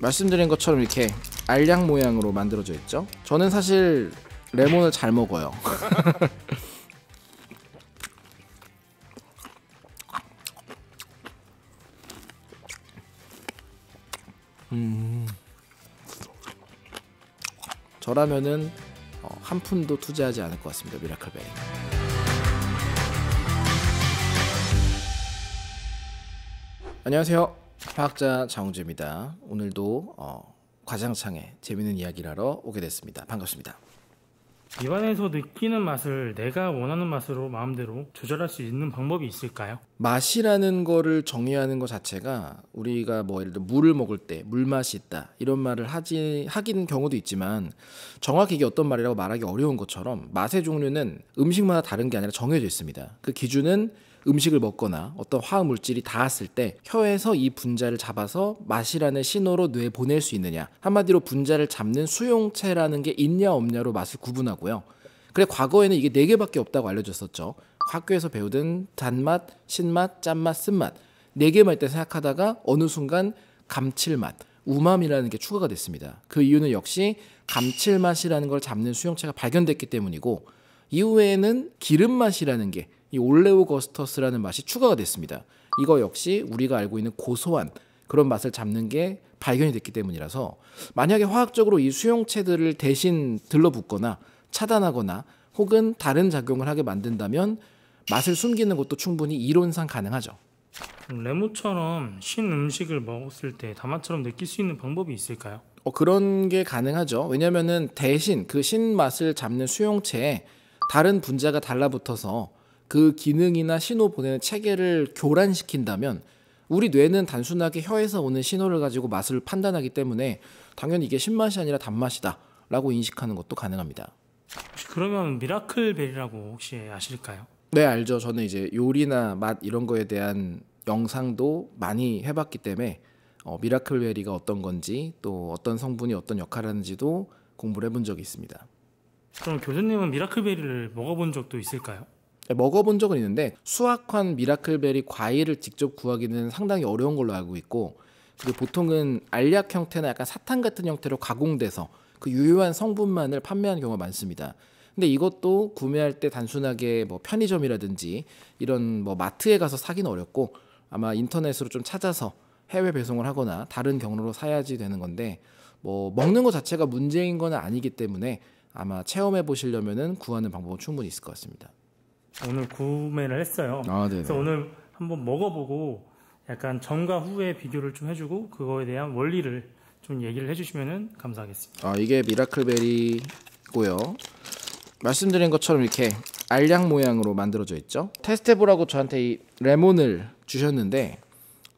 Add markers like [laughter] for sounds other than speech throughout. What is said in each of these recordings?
말씀드린 것처럼 이렇게 알약 모양으로 만들어져 있죠 저는 사실 레몬을 잘 먹어요 [laughs] 음. 저라면은 어, 한 푼도 투자하지 않을 것 같습니다 미라클 베리 안녕하세요 화학자 장홍재입니다. 오늘도 어, 과장창에 재밌는 이야기를 하러 오게 됐습니다. 반갑습니다. 입안에서 느끼는 맛을 내가 원하는 맛으로 마음대로 조절할 수 있는 방법이 있을까요? 맛이라는 거를 정의하는 것 자체가 우리가 뭐 예를 들어 물을 먹을 때 물맛이 있다 이런 말을 하지 하긴 경우도 있지만 정확히 이게 어떤 말이라고 말하기 어려운 것처럼 맛의 종류는 음식마다 다른 게 아니라 정해져 있습니다. 그 기준은 음식을 먹거나 어떤 화학물질이 닿았을 때 혀에서 이 분자를 잡아서 맛이라는 신호로 뇌에 보낼 수 있느냐 한마디로 분자를 잡는 수용체라는 게 있냐 없냐로 맛을 구분하고요. 그래 과거에는 이게 4 개밖에 없다고 알려졌었죠. 학교에서 배우던 단맛, 신맛, 짠맛, 쓴맛 4 개만 일단 생각하다가 어느 순간 감칠맛, 우맘이라는 게 추가가 됐습니다. 그 이유는 역시 감칠맛이라는 걸 잡는 수용체가 발견됐기 때문이고 이후에는 기름맛이라는 게이 올레오 거스터스라는 맛이 추가가 됐습니다. 이거 역시 우리가 알고 있는 고소한 그런 맛을 잡는 게 발견이 됐기 때문이라서 만약에 화학적으로 이 수용체들을 대신 들러붙거나 차단하거나 혹은 다른 작용을 하게 만든다면 맛을 숨기는 것도 충분히 이론상 가능하죠. 레모처럼 신 음식을 먹었을 때 다맛처럼 느낄 수 있는 방법이 있을까요? 어, 그런 게 가능하죠. 왜냐면은 대신 그 신맛을 잡는 수용체에 다른 분자가 달라붙어서 그 기능이나 신호 보내는 체계를 교란시킨다면 우리 뇌는 단순하게 혀에서 오는 신호를 가지고 맛을 판단하기 때문에 당연히 이게 신맛이 아니라 단맛이다 라고 인식하는 것도 가능합니다. 그러면 미라클 벨이라고 혹시 아실까요? 네 알죠. 저는 이제 요리나 맛 이런 거에 대한 영상도 많이 해봤기 때문에 어, 미라클 베리가 어떤 건지 또 어떤 성분이 어떤 역할 하는지도 공부 해본 적이 있습니다. 그럼 교수님은 미라클 베리를 먹어본 적도 있을까요? 네, 먹어본 적은 있는데 수확한 미라클베리 과일을 직접 구하기는 상당히 어려운 걸로 알고 있고 그리고 보통은 알약 형태나 약간 사탕 같은 형태로 가공돼서 그 유효한 성분만을 판매하는 경우가 많습니다. 근데 이것도 구매할 때 단순하게 뭐 편의점이라든지 이런 뭐 마트에 가서 사긴 어렵고 아마 인터넷으로 좀 찾아서 해외 배송을 하거나 다른 경로로 사야지 되는 건데 뭐 먹는 것 자체가 문제인 건 아니기 때문에 아마 체험해 보시려면 구하는 방법은 충분히 있을 것 같습니다. 오늘 구매를 했어요. 아, 그래서 오늘 한번 먹어보고 약간 전과 후의 비교를 좀 해주고 그거에 대한 원리를 좀 얘기를 해주시면 감사하겠습니다. 아 이게 미라클베리고요. 말씀드린 것처럼 이렇게 알약 모양으로 만들어져 있죠. 테스트해보라고 저한테 이 레몬을 주셨는데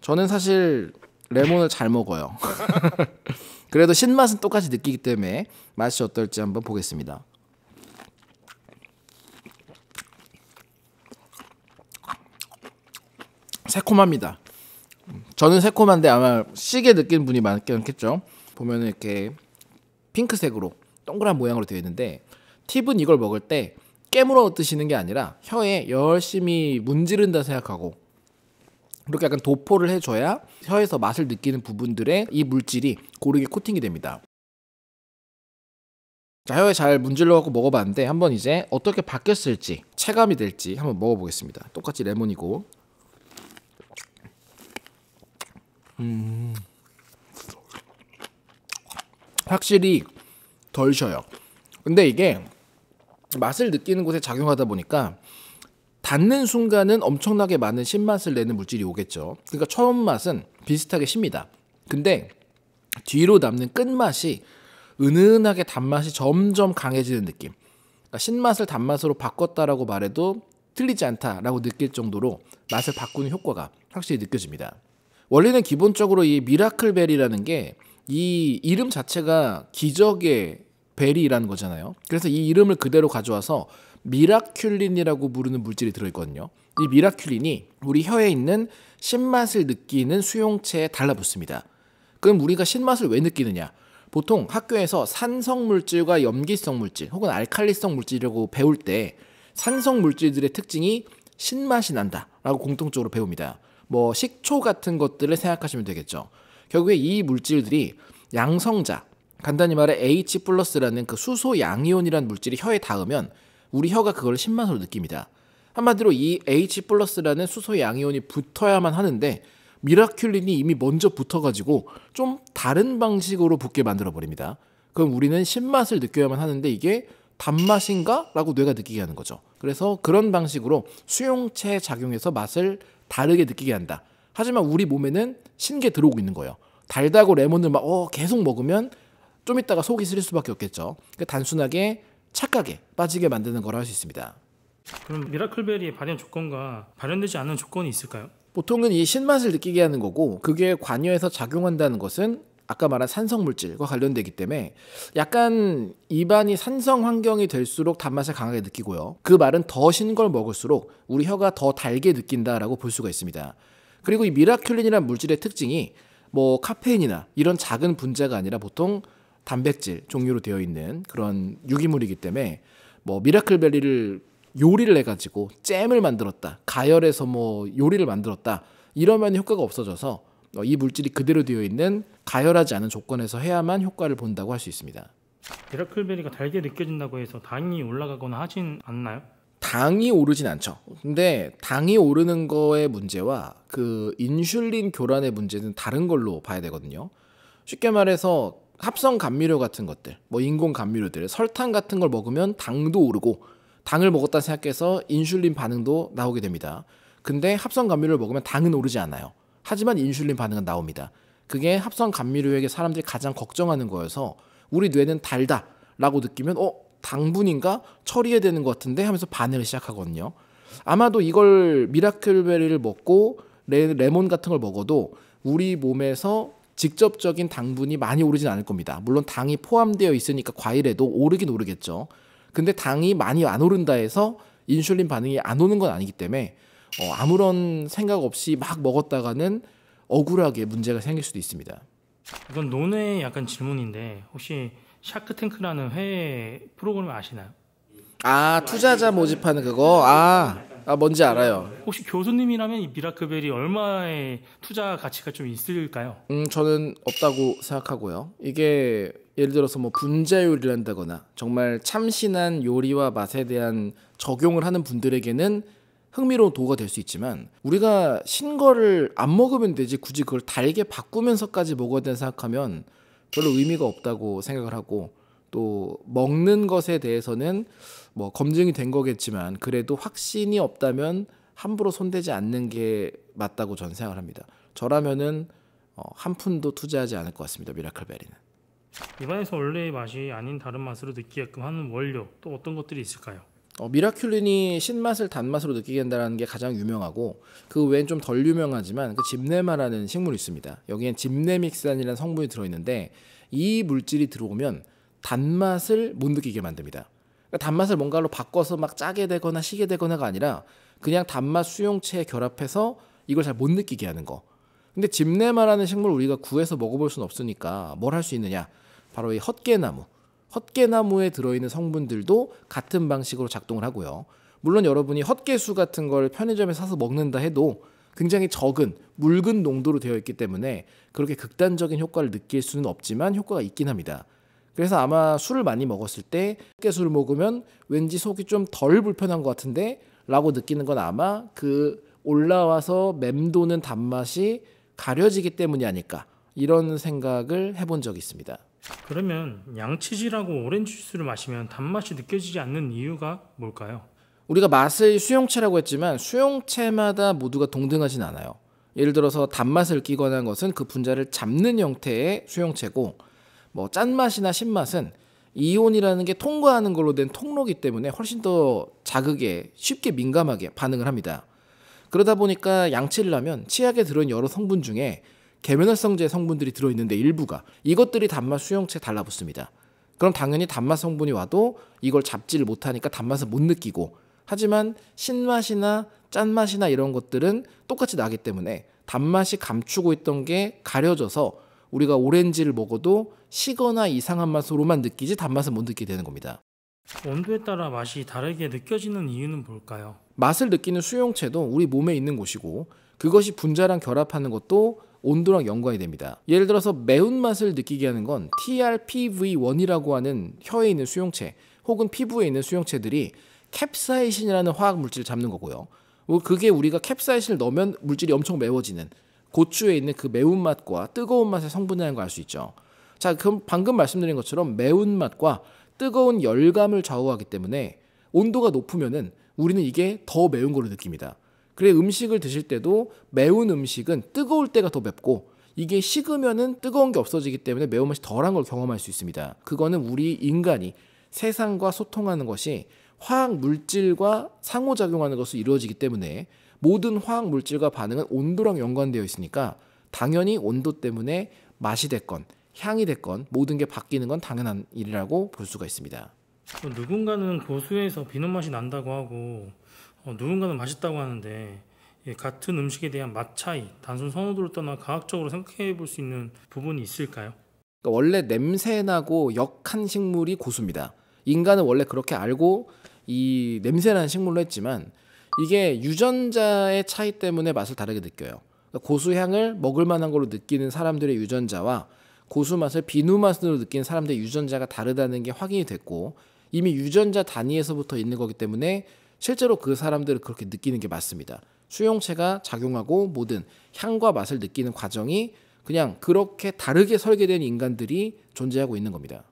저는 사실 레몬을 잘 먹어요. [laughs] 그래도 신맛은 똑같이 느끼기 때문에 맛이 어떨지 한번 보겠습니다. 새콤합니다. 저는 새콤한데 아마 시계 느끼는 분이 많겠죠. 보면 이렇게 핑크색으로 동그란 모양으로 되어 있는데 팁은 이걸 먹을 때 깨물어 드시는 게 아니라 혀에 열심히 문지른다 생각하고 그렇게 약간 도포를 해줘야 혀에서 맛을 느끼는 부분들의 이 물질이 고르게 코팅이 됩니다. 자, 혀에 잘 문질러갖고 먹어봤는데 한번 이제 어떻게 바뀌었을지 체감이 될지 한번 먹어보겠습니다. 똑같이 레몬이고 음. 확실히 덜 쉬어요. 근데 이게 맛을 느끼는 곳에 작용하다 보니까 닿는 순간은 엄청나게 많은 신맛을 내는 물질이 오겠죠. 그러니까 처음 맛은 비슷하게 쉽니다. 근데 뒤로 남는 끝맛이 은은하게 단맛이 점점 강해지는 느낌. 그러니까 신맛을 단맛으로 바꿨다라고 말해도 틀리지 않다라고 느낄 정도로 맛을 바꾸는 효과가 확실히 느껴집니다. 원래는 기본적으로 이 미라클 베리라는게 이 이름 자체가 기적의 베리라는 거잖아요. 그래서 이 이름을 그대로 가져와서 미라큘린이라고 부르는 물질이 들어있거든요. 이 미라큘린이 우리 혀에 있는 신맛을 느끼는 수용체에 달라붙습니다. 그럼 우리가 신맛을 왜 느끼느냐? 보통 학교에서 산성 물질과 염기성 물질 혹은 알칼리성 물질이라고 배울 때 산성 물질들의 특징이 신맛이 난다라고 공통적으로 배웁니다. 뭐 식초 같은 것들을 생각하시면 되겠죠. 결국에 이 물질들이 양성자, 간단히 말해 H 플러스라는 그 수소 양이온이란 물질이 혀에 닿으면 우리 혀가 그걸 신맛으로 느낍니다. 한마디로 이 H 플러스라는 수소 양이온이 붙어야만 하는데 미라큘린이 이미 먼저 붙어가지고 좀 다른 방식으로 붙게 만들어 버립니다. 그럼 우리는 신맛을 느껴야만 하는데 이게 단맛인가? 라고 뇌가 느끼게 하는 거죠. 그래서 그런 방식으로 수용체 작용해서 맛을 다르게 느끼게 한다. 하지만 우리 몸에는 신게 들어오고 있는 거예요. 달다고 레몬을 막 어, 계속 먹으면 좀 있다가 속이 쓰릴 수밖에 없겠죠. 그러니까 단순하게 착각에 빠지게 만드는 거라 할 수 있습니다. 그럼 미라클베리의 발현 조건과 발현되지 않는 조건이 있을까요? 보통은 이 신맛을 느끼게 하는 거고 그게 관여해서 작용한다는 것은 아까 말한 산성 물질과 관련되기 때문에 약간 입안이 산성 환경이 될수록 단맛을 강하게 느끼고요. 그 말은 더 신 걸 먹을수록 우리 혀가 더 달게 느낀다라고 볼 수가 있습니다. 그리고 이 미라큘린이란 물질의 특징이 뭐 카페인이나 이런 작은 분자가 아니라 보통 단백질 종류로 되어 있는 그런 유기물이기 때문에 뭐 미라클베리를 요리를 해가지고 잼을 만들었다 가열해서 뭐 요리를 만들었다 이러면 효과가 없어져서 어, 이 물질이 그대로 되어 있는 가열하지 않은 조건에서 해야만 효과를 본다고 할 수 있습니다. 데라클베리가 달게 느껴진다고 해서 당이 올라가거나 하진 않나요? 당이 오르진 않죠. 근데 당이 오르는 거의 문제와 그 인슐린 교란의 문제는 다른 걸로 봐야 되거든요. 쉽게 말해서 합성 감미료 같은 것들, 뭐 인공 감미료들, 설탕 같은 걸 먹으면 당도 오르고 당을 먹었다 생각해서 인슐린 반응도 나오게 됩니다. 근데 합성 감미료를 먹으면 당은 오르지 않아요. 하지만 인슐린 반응은 나옵니다. 그게 합성 감미료에게 사람들이 가장 걱정하는 거여서 우리 뇌는 달다 라고 느끼면 어? 당분인가? 처리해야 되는 것 같은데? 하면서 반응을 시작하거든요. 아마도 이걸 미라클베리를 먹고 레, 레몬 같은 걸 먹어도 우리 몸에서 직접적인 당분이 많이 오르진 않을 겁니다. 물론 당이 포함되어 있으니까 과일에도 오르긴 오르겠죠. 근데 당이 많이 안 오른다 해서 인슐린 반응이 안 오는 건 아니기 때문에 어, 아무런 생각 없이 막 먹었다가는 억울하게 문제가 생길 수도 있습니다. 이건 논의 약간 질문인데 혹시 샤크탱크라는 회 프로그램 아시나요? 아 투자자 모집하는 그거 아, 아 뭔지 알아요. 혹시 교수님이라면 이 미라클벨이 얼마의 투자 가치가 좀 있을까요? 음 저는 없다고 생각하고요. 이게 예를 들어서 뭐 분자 율이란다거나 정말 참신한 요리와 맛에 대한 적용을 하는 분들에게는 흥미로운 도구가 될 수 있지만 우리가 신거를 안 먹으면 되지 굳이 그걸 달게 바꾸면서까지 먹어야 된다 생각하면 별로 의미가 없다고 생각을 하고 또 먹는 것에 대해서는 뭐 검증이 된 거겠지만 그래도 확신이 없다면 함부로 손대지 않는 게 맞다고 전 생각을 합니다. 저라면은 어, 한 푼도 투자하지 않을 것 같습니다. 미라클 베리는. 입안에서 원래의 맛이 아닌 다른 맛으로 느끼게끔 하는 원료 또 어떤 것들이 있을까요? 어, 미라큘린이 신맛을 단맛으로 느끼게 한다는 게 가장 유명하고 그 외엔 좀 덜 유명하지만 그 집네마라는 식물이 있습니다. 여기엔 집네믹산이라는 성분이 들어있는데 이 물질이 들어오면 단맛을 못 느끼게 만듭니다. 그러니까 단맛을 뭔가로 바꿔서 막 짜게 되거나 시게 되거나가 아니라 그냥 단맛 수용체에 결합해서 이걸 잘 못 느끼게 하는 거. 근데 집네마라는 식물 우리가 구해서 먹어볼 수는 없으니까 뭘 할 수 있느냐? 바로 이 헛개나무. 헛개나무에 들어있는 성분들도 같은 방식으로 작동을 하고요. 물론 여러분이 헛개수 같은 걸 편의점에 사서 먹는다 해도 굉장히 적은 묽은 농도로 되어 있기 때문에 그렇게 극단적인 효과를 느낄 수는 없지만 효과가 있긴 합니다. 그래서 아마 술을 많이 먹었을 때 헛개수를 먹으면 왠지 속이 좀 덜 불편한 것 같은데 라고 느끼는 건 아마 그 올라와서 맴도는 단맛이 가려지기 때문이 아닐까 이런 생각을 해본 적이 있습니다. 그러면 양치질하고 오렌지 주스를 마시면 단맛이 느껴지지 않는 이유가 뭘까요? 우리가 맛을 수용체라고 했지만 수용체마다 모두가 동등하진 않아요. 예를 들어서 단맛을 끼거나 한 것은 그 분자를 잡는 형태의 수용체고 뭐 짠맛이나 신맛은 이온이라는 게 통과하는 걸로 된 통로기 때문에 훨씬 더 자극에 쉽게 민감하게 반응을 합니다. 그러다 보니까 양치를 하면 치약에 들은 어 여러 성분 중에 개면활성제 성분들이 들어있는데 일부가 이것들이 단맛 수용체에 달라붙습니다. 그럼 당연히 단맛 성분이 와도 이걸 잡지를 못하니까 단맛을 못 느끼고 하지만 신맛이나 짠맛이나 이런 것들은 똑같이 나기 때문에 단맛이 감추고 있던 게 가려져서 우리가 오렌지를 먹어도 식어나 이상한 맛으로만 느끼지 단맛을못 느끼게 되는 겁니다. 온도에 따라 맛이 다르게 느껴지는 이유는 뭘까요? 맛을 느끼는 수용체도 우리 몸에 있는 곳이고 그것이 분자랑 결합하는 것도 온도랑 연관이 됩니다. 예를 들어서 매운맛을 느끼게 하는 건 TRPV1이라고 하는 혀에 있는 수용체 혹은 피부에 있는 수용체들이 캡사이신이라는 화학 물질을 잡는 거고요. 뭐 그게 우리가 캡사이신을 넣으면 물질이 엄청 매워지는 고추에 있는 그 매운맛과 뜨거운 맛의 성분이라는 걸 알 수 있죠. 자, 그럼 방금 말씀드린 것처럼 매운맛과 뜨거운 열감을 좌우하기 때문에 온도가 높으면 우리는 이게 더 매운 걸로 느낍니다. 그래 음식을 드실 때도 매운 음식은 뜨거울 때가 더 맵고 이게 식으면은 뜨거운 게 없어지기 때문에 매운맛이 덜한 걸 경험할 수 있습니다. 그거는 우리 인간이 세상과 소통하는 것이 화학 물질과 상호작용하는 것으로 이루어지기 때문에 모든 화학 물질과 반응은 온도랑 연관되어 있으니까 당연히 온도 때문에 맛이 됐건 향이 됐건 모든 게 바뀌는 건 당연한 일이라고 볼 수가 있습니다. 뭐 누군가는 고수에서 비눗 맛이 난다고 하고 어, 누군가는 맛있다고 하는데 같은 음식에 대한 맛 차이, 단순 선호도를 떠나 과학적으로 생각해 볼 수 있는 부분이 있을까요? 그러니까 원래 냄새나고 역한 식물이 고수입니다. 인간은 원래 그렇게 알고 이 냄새나는 식물로 했지만 이게 유전자의 차이 때문에 맛을 다르게 느껴요. 그러니까 고수 향을 먹을 만한 걸로 느끼는 사람들의 유전자와 고수 맛을 비누 맛으로 느낀 사람들의 유전자가 다르다는 게 확인이 됐고 이미 유전자 단위에서부터 있는 거기 때문에 실제로 그 사람들을 그렇게 느끼는 게 맞습니다. 수용체가 작용하고 모든 향과 맛을 느끼는 과정이 그냥 그렇게 다르게 설계된 인간들이 존재하고 있는 겁니다.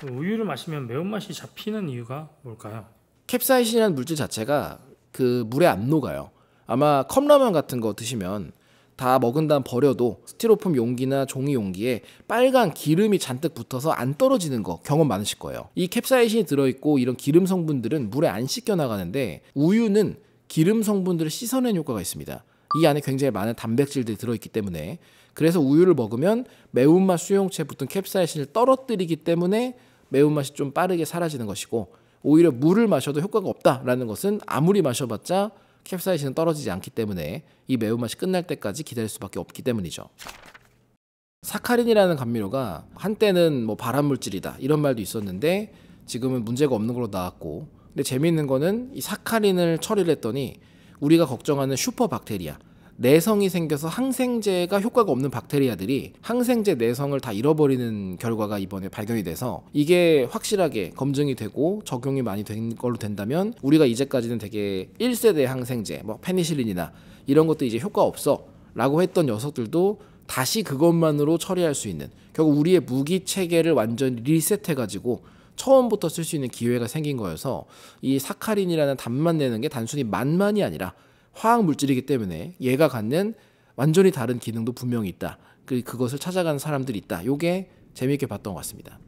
그 우유를 마시면 매운맛이 잡히는 이유가 뭘까요? 캡사이신이라는 물질 자체가 그 물에 안 녹아요. 아마 컵라면 같은 거 드시면 다 먹은 다음 버려도 스티로폼 용기나 종이 용기에 빨간 기름이 잔뜩 붙어서 안 떨어지는 거 경험 많으실 거예요. 이 캡사이신이 들어있고 이런 기름 성분들은 물에 안 씻겨 나가는데 우유는 기름 성분들을 씻어낸 효과가 있습니다. 이 안에 굉장히 많은 단백질들이 들어있기 때문에 그래서 우유를 먹으면 매운맛 수용체에 붙은 캡사이신을 떨어뜨리기 때문에 매운맛이 좀 빠르게 사라지는 것이고 오히려 물을 마셔도 효과가 없다라는 것은 아무리 마셔봤자 캡사이신은 떨어지지 않기 때문에 이 매운맛이 끝날 때까지 기다릴 수밖에 없기 때문이죠. 사카린이라는 감미료가 한때는 뭐 발암물질이다 이런 말도 있었는데 지금은 문제가 없는 걸로 나왔고 근데 재미있는 거는 이 사카린을 처리를 했더니 우리가 걱정하는 슈퍼박테리아 내성이 생겨서 항생제가 효과가 없는 박테리아들이 항생제 내성을 다 잃어버리는 결과가 이번에 발견이 돼서 이게 확실하게 검증이 되고 적용이 많이 된 걸로 된다면 우리가 이제까지는 되게 1세대 항생제 뭐 페니실린이나 이런 것도 이제 효과 없어 라고 했던 녀석들도 다시 그것만으로 처리할 수 있는 결국 우리의 무기 체계를 완전히 리셋해 가지고 처음부터 쓸 수 있는 기회가 생긴 거여서 이 사카린이라는 단만 내는 게 단순히 만만이 아니라 화학 물질이기 때문에 얘가 갖는 완전히 다른 기능도 분명히 있다. 그 그것을 찾아가는 사람들이 있다. 요게 재미있게 봤던 것 같습니다.